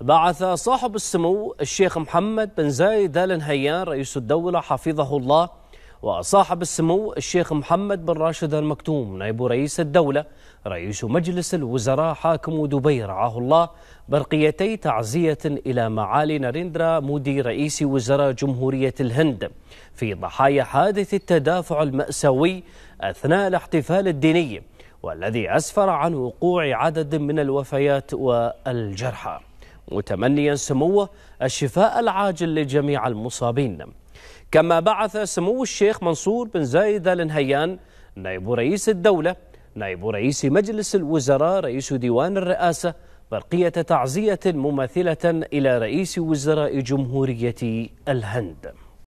بعث صاحب السمو الشيخ محمد بن زايد آل نهيان رئيس الدولة حفظه الله وصاحب السمو الشيخ محمد بن راشد المكتوم نائب رئيس الدولة رئيس مجلس الوزراء حاكم دبي رعاه الله برقيتي تعزية إلى معالي ناريندرا مودي رئيس وزراء جمهورية الهند في ضحايا حادث التدافع المأساوي أثناء الاحتفال الديني والذي أسفر عن وقوع عدد من الوفيات والجرحى متمنيا سموه الشفاء العاجل لجميع المصابين كما بعث سمو الشيخ منصور بن زايد آل نهيان نائب رئيس الدولة نائب رئيس مجلس الوزراء رئيس ديوان الرئاسة برقية تعزية مماثلة إلى رئيس وزراء جمهورية الهند